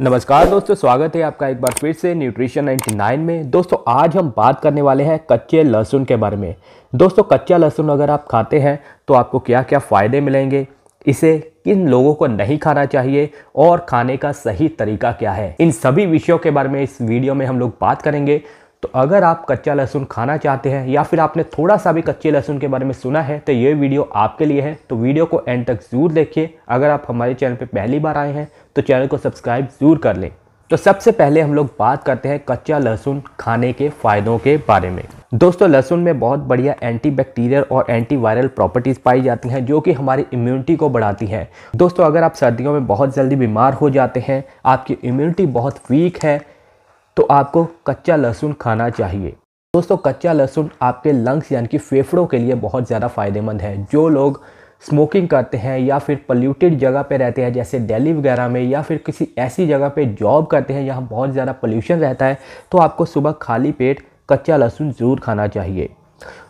नमस्कार दोस्तों स्वागत है आपका एक बार फिर से न्यूट्रिशन 99 में दोस्तों आज हम बात करने वाले हैं कच्चे लहसुन के बारे में दोस्तों कच्चा लहसुन अगर आप खाते हैं तो आपको क्या क्या फ़ायदे मिलेंगे इसे किन लोगों को नहीं खाना चाहिए और खाने का सही तरीका क्या है इन सभी विषयों के बारे में इस वीडियो में हम लोग बात करेंगे तो अगर आप कच्चा लहसुन खाना चाहते हैं या फिर आपने थोड़ा सा भी कच्चे लहसुन के बारे में सुना है तो ये वीडियो आपके लिए है तो वीडियो को एंड तक जरूर देखिए अगर आप हमारे चैनल पर पहली बार आए हैं तो चैनल को सब्सक्राइब ज़रूर कर लें तो सबसे पहले हम लोग बात करते हैं कच्चा लहसुन खाने के फ़ायदों के बारे में दोस्तों लहसुन में बहुत बढ़िया एंटीबैक्टीरियल और एंटीवायरल प्रॉपर्टीज़ पाई जाती हैं जो कि हमारी इम्यूनिटी को बढ़ाती हैं दोस्तों अगर आप सर्दियों में बहुत जल्दी बीमार हो जाते हैं आपकी इम्यूनिटी बहुत वीक है तो आपको कच्चा लहसुन खाना चाहिए दोस्तों कच्चा लहसुन आपके लंग्स यानी कि फेफड़ों के लिए बहुत ज़्यादा फ़ायदेमंद है जो लोग स्मोकिंग करते हैं या फिर पल्यूटेड जगह पे रहते हैं जैसे दिल्ली वगैरह में या फिर किसी ऐसी जगह पे जॉब करते हैं जहाँ बहुत ज़्यादा पोल्यूशन रहता है तो आपको सुबह खाली पेट कच्चा लहसुन ज़रूर खाना चाहिए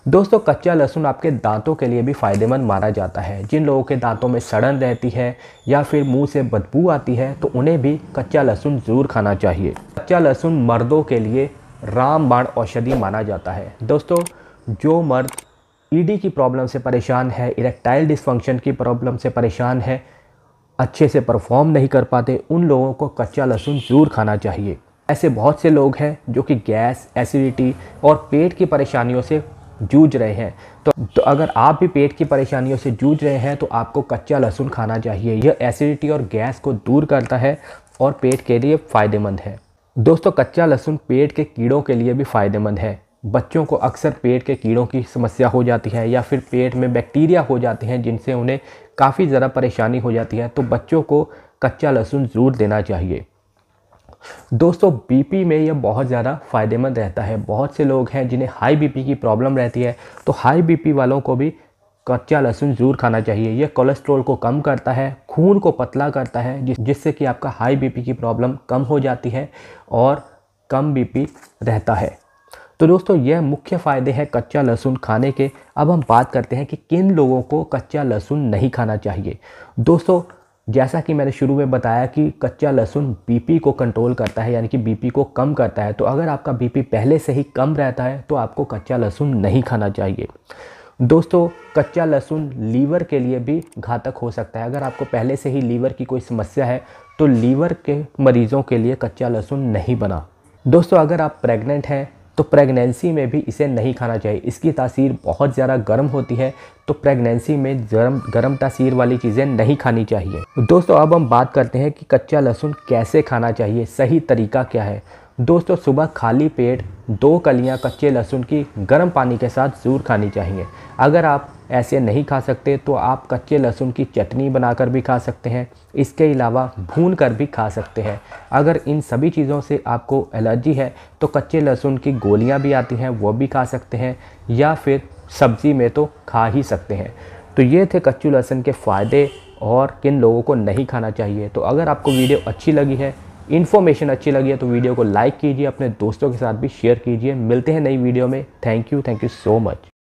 दोस्तों कच्चा लहसुन आपके दांतों के लिए भी फ़ायदेमंद माना जाता है जिन लोगों के दांतों में सड़न रहती है या फिर मुंह से बदबू आती है तो उन्हें भी कच्चा लहसुन ज़रूर खाना चाहिए कच्चा लहसुन मर्दों के लिए रामबाण औषधि माना जाता है दोस्तों जो मर्द ईडी e की प्रॉब्लम से परेशान है इरेक्टाइल डिसफंक्शन की प्रॉब्लम से परेशान है अच्छे से परफॉर्म नहीं कर पाते उन लोगों को कच्चा लहसुन ज़रूर खाना चाहिए ऐसे बहुत से लोग हैं जो कि गैस एसिडिटी और पेट की परेशानियों से जूझ रहे हैं तो, तो अगर आप भी पेट की परेशानियों से जूझ रहे हैं तो आपको कच्चा लहसुन खाना चाहिए यह एसिडिटी और गैस को दूर करता है और पेट के लिए फ़ायदेमंद है दोस्तों कच्चा लहसुन पेट के कीड़ों के लिए भी फ़ायदेमंद है बच्चों को अक्सर पेट के कीड़ों की समस्या हो जाती है या फिर पेट में बैक्टीरिया हो जाते हैं जिनसे उन्हें काफ़ी ज़्यादा परेशानी हो जाती है तो बच्चों को कच्चा लहसुन ज़रूर देना चाहिए दोस्तों बीपी में यह बहुत ज़्यादा फ़ायदेमंद रहता है बहुत से लोग हैं जिन्हें हाई बीपी की प्रॉब्लम रहती है तो हाई बीपी वालों को भी कच्चा लहसुन ज़रूर खाना चाहिए यह कोलेस्ट्रॉल को कम करता है खून को पतला करता है जिस जिससे कि आपका हाई बीपी की प्रॉब्लम कम हो जाती है और कम बीपी रहता है तो दोस्तों यह मुख्य फ़ायदे हैं कच्चा लहसुन खाने के अब हम बात करते हैं कि किन लोगों को कच्चा लहसुन नहीं खाना चाहिए दोस्तों जैसा कि मैंने शुरू में बताया कि कच्चा लहसुन बीपी को कंट्रोल करता है यानी कि बीपी को कम करता है तो अगर आपका बीपी पहले से ही कम रहता है तो आपको कच्चा लहसुन नहीं खाना चाहिए दोस्तों कच्चा लहसुन लीवर के लिए भी घातक हो सकता है अगर आपको पहले से ही लीवर की कोई समस्या है तो लीवर के मरीज़ों के लिए कच्चा लहसुन नहीं बना दोस्तों अगर आप प्रेग्नेंट हैं तो प्रेगनेंसी में भी इसे नहीं खाना चाहिए इसकी तासीर बहुत ज़्यादा गर्म होती है तो प्रेगनेंसी में गर्म गर्म तासीर वाली चीज़ें नहीं खानी चाहिए दोस्तों अब हम बात करते हैं कि कच्चा लहसुन कैसे खाना चाहिए सही तरीका क्या है दोस्तों सुबह खाली पेट दो कलियां कच्चे लहसुन की गर्म पानी के साथ ज़रूर खानी चाहिए अगर आप ऐसे नहीं खा सकते तो आप कच्चे लहसुन की चटनी बनाकर भी खा सकते हैं इसके अलावा भून कर भी खा सकते हैं अगर इन सभी चीज़ों से आपको एलर्जी है तो कच्चे लहसुन की गोलियां भी आती हैं वो भी खा सकते हैं या फिर सब्ज़ी में तो खा ही सकते हैं तो ये थे कच्चू लहसुन के फ़ायदे और किन लोगों को नहीं खाना चाहिए तो अगर आपको वीडियो अच्छी लगी है इन्फॉर्मेशन अच्छी लगी है तो वीडियो को लाइक कीजिए अपने दोस्तों के साथ भी शेयर कीजिए मिलते हैं नई वीडियो में thank you thank you so much